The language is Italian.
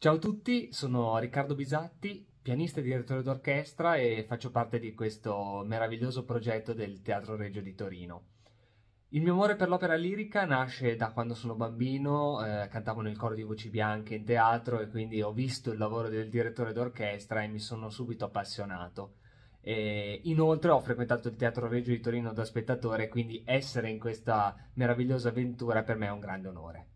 Ciao a tutti, sono Riccardo Bisatti, pianista e direttore d'orchestra e faccio parte di questo meraviglioso progetto del Teatro Reggio di Torino. Il mio amore per l'opera lirica nasce da quando sono bambino, eh, cantavo nel coro di voci bianche in teatro e quindi ho visto il lavoro del direttore d'orchestra e mi sono subito appassionato. E inoltre ho frequentato il Teatro Reggio di Torino da spettatore, quindi essere in questa meravigliosa avventura per me è un grande onore.